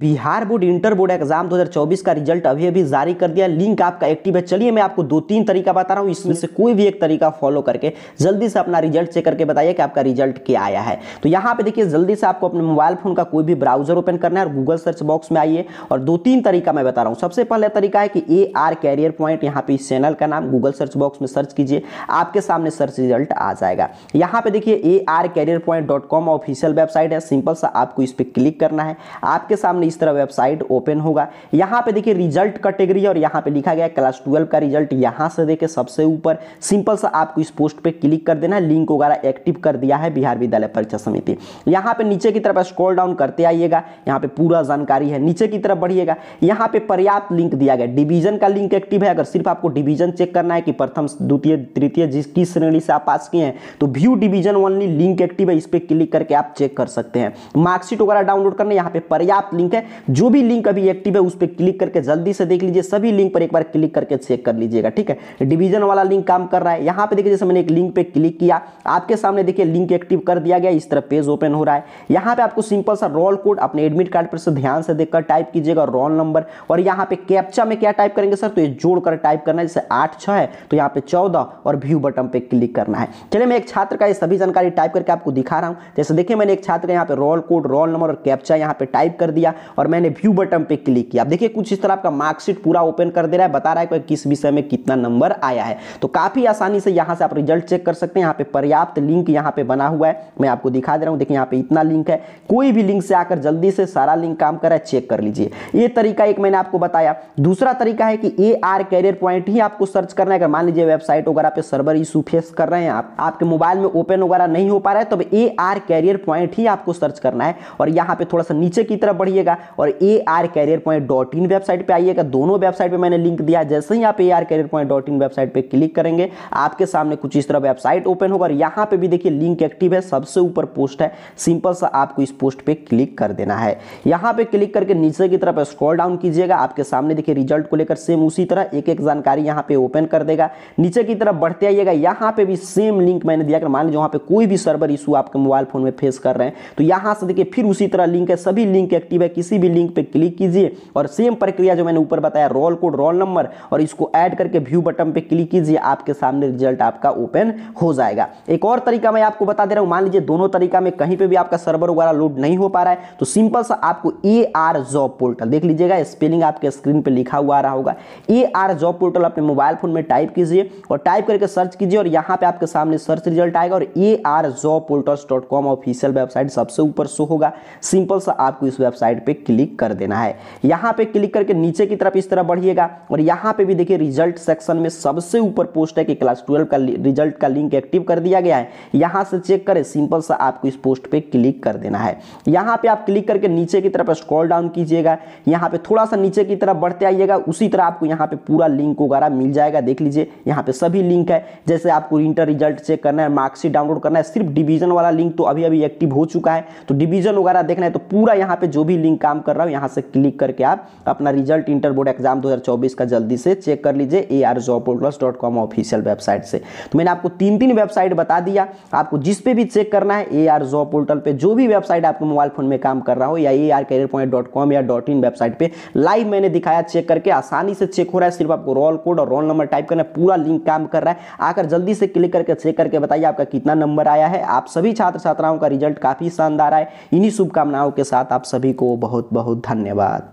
Bihar board inter board exam 2024 का result अभी अभी जारी कर दिया लिंक आपका एक्टिव है चलिए मैं आपको दो तीन तरीका बता रहा हूँ इसमें से कोई भी एक तरीका फॉलो करके जल्दी से अपना रिजल्ट चेक करके बताइए कि आपका रिजल्ट क्या आया है तो यहाँ पे देखिए जल्दी से आपको अपने मोबाइल फोन का कोई भी ब्राउजर ओपन करना है और गूगल सर्च बॉक्स में आइए और दो तीन तरीका मैं बता रहा हूँ सबसे पहला तरीका है कि ए आर कैरियर पॉइंट यहाँ पे इस चैनल का नाम गूगल सर्च बॉक्स में सर्च कीजिए आपके सामने सर्च रिजल्ट आ जाएगा यहाँ पे देखिए A R career point dot com official website है सिंपल सा आपको इस पर क्लिक करना है आपके सामने सामने इस तरह वेबसाइट ओपन होगा यहाँ पे देखिए रिजल्ट कैटेगरी और यहाँ पे लिखा गया क्लास ट्वेल्व का रिजल्ट यहाँ से देखे सबसे ऊपर सिंपल सा आपको इस पोस्ट पे क्लिक कर देना है लिंक वगैरह एक्टिव कर दिया है बिहार विद्यालय परीक्षा समिति यहाँ पे नीचे की तरफ स्क्रॉल डाउन करते आइएगा यहाँ पे पूरा जानकारी है नीचे की तरफ बढ़िएगा यहाँ पे पर्याप्त लिंक दिया गया डिवीजन का लिंक एक्टिव है अगर सिर्फ आपको डिवीजन चेक करना है कि प्रथम द्वितीय तृतीय जिस किस श्रेणी से आप पास किए हैं तो view division only link active है इस पर क्लिक करके आप चेक कर सकते हैं मार्कशीट वगैरह डाउनलोड करने यहाँ पे पर्याप्त लिंक ठीक है जो भी लिंक अभी एक्टिव है उस पर क्लिक करके जल्दी से देख लीजिए सभी लिंक पर एक बार क्लिक करके चेक कर लीजिएगा ठीक है डिवीजन वाला लिंक काम कर रहा है यहां पे देखिए जैसे मैंने एक लिंक पे क्लिक किया आपके सामने देखिए लिंक एक्टिव कर दिया गया इस तरह पेज ओपन हो रहा है यहां पर आपको सिंपल सा रोल कोड अपने एडमिट कार्ड पर से ध्यान से देखकर टाइप कीजिएगा रोल नंबर और यहां पर कैप्चा में क्या टाइप करेंगे सर तो ये जोड़कर टाइप करना है जैसे आठ छः है तो यहाँ पे चौदह और व्यू बटन पर क्लिक करना है चलिए मैं एक छात्र का ये सभी जानकारी टाइप करके आपको दिखा रहा हूँ जैसे देखिए मैंने एक छात्र का यहाँ पे रोल कोड रोल नंबर और कैप्चा यहाँ पे टाइप कर दिया किया और मैंने व्यू बटन पे क्लिक किया देखिए कुछ इस तरह आपका मार्कशीट पूरा ओपन कर दे रहा है बता रहा है कि किस विषय में कितना नंबर आया है तो काफ़ी आसानी से यहाँ से आप रिजल्ट चेक कर सकते हैं यहाँ पे पर्याप्त लिंक यहाँ पे बना हुआ है मैं आपको दिखा दे रहा हूँ देखिए यहाँ पे इतना लिंक है कोई भी लिंक से आकर जल्दी से सारा लिंक काम कर रहा है चेक कर लीजिए ये तरीका एक मैंने आपको बताया दूसरा तरीका है कि ए आर कैरियर पॉइंट ही आपको सर्च करना है अगर मान लीजिए वेबसाइट वगैरह पे सर्वर इशू फेस कर रहे हैं आप आपके मोबाइल में ओपन वगैरह नहीं हो पा रहा है तो ए आर कैरियर पॉइंट ही आपको सर्च करना है और यहाँ पे थोड़ा सा नीचे की तरफ बढ़िए कीजिएगा और A R career point dot in website पर आइएगा दोनों वेबसाइट पर मैंने लिंक दिया जैसे ही आप A R career point dot in website पर क्लिक करेंगे आपके सामने कुछ इस तरह वेबसाइट ओपन होगा और यहाँ पर भी देखिए लिंक एक्टिव है सबसे ऊपर पोस्ट है सिंपल सा आपको इस पोस्ट पर क्लिक कर देना है यहाँ पर क्लिक करके नीचे की तरफ स्क्रॉल डाउन कीजिएगा आपके सामने देखिए रिजल्ट को लेकर सेम उसी तरह एक एक जानकारी यहाँ पर ओपन कर देगा नीचे की तरफ बढ़ते आइएगा यहाँ पर भी सेम लिंक मैंने दिया अगर मान लीजिए वहाँ पर कोई भी सर्वर इशू आपके मोबाइल फोन में फेस कर रहे हैं तो यहाँ से देखिए फिर उसी तरह लिंक है सभी लिंक एक्टिव है किसी भी लिंक पे क्लिक कीजिए और सेम प्रक्रिया जो मैंने ऊपर बताया रोल कोड रोल नंबर और इसको ऐड करके व्यू बटन पे क्लिक कीजिए आपके सामने रिजल्ट आपका ओपन हो जाएगा एक और तरीका मैं आपको बता दे रहा हूँ मान लीजिए दोनों तरीका में कहीं पर भी आपका सर्वर वगैरह लोड नहीं हो पा रहा है तो सिंपल सा आपको ए आर जॉब पोर्टल देख लीजिएगा स्पेलिंग आपके स्क्रीन पर लिखा हुआ आ रहा होगा ए आर जॉब पोर्टल अपने मोबाइल फोन में टाइप कीजिए और टाइप करके सर्च कीजिए और यहाँ पे आपके सामने सर्च रिजल्ट आएगा और A R job portals dot com official website सबसे ऊपर शो होगा सिंपल सा आपको इस वेबसाइट पे क्लिक कर देना है यहाँ पे क्लिक करके नीचे की तरफ इस तरह बढ़िएगा और यहाँ पे भी देखिए रिजल्ट सेक्शन में सबसे ऊपर पोस्ट है कि क्लास ट्वेल्व का रिजल्ट का लिंक एक्टिव कर दिया गया है यहाँ से चेक करें सिंपल सा आपको इस पोस्ट पर क्लिक कर देना है यहाँ पर आप क्लिक करके नीचे की तरफ स्क्रॉल डाउन कीजिएगा यहाँ पर थोड़ा सा नीचे की तरफ बढ़ते आइएगा उसी तरह आपको यहाँ पर पूरा लिंक वगैरह मिल जाएगा देख लीजिए यहाँ पे सभी लिंक है जैसे आपको इंटर रिजल्ट चेक करना है मार्क्सिट डाउनलोड करना है सिर्फ डिवीजन वाला लिंक तो अभी अभी एक्टिव हो चुका है तो डिवीजन वगैरह देखना है तो पूरा यहाँ पे जो भी लिंक लिंक काम कर रहा हूँ यहाँ से क्लिक करके आप अपना रिजल्ट इंटर बोर्ड एग्जाम 2024 का जल्दी से चेक कर लीजिए A R job plus dot com official website से तो मैंने आपको तीन तीन वेबसाइट बता दिया आपको जिस पे भी चेक करना है ए आर जॉब पोर्टल पर जो भी वेबसाइट आपके मोबाइल फोन में काम कर रहा हो या A R career point dot com या डॉट इन वेबसाइट पर लाइव मैंने दिखाया चेक करके आसानी से चेक हो रहा है सिर्फ आपको रोल कोड और रोल नंबर टाइप करना पूरा लिंक काम कर रहा है आकर जल्दी से क्लिक करके चेक करके बताइए आपका कितना नंबर आया है आप सभी छात्र छात्राओं का रिजल्ट काफ़ी शानदार आए इन्हीं शुभकामनाओं के साथ आप सभी को बहुत बहुत धन्यवाद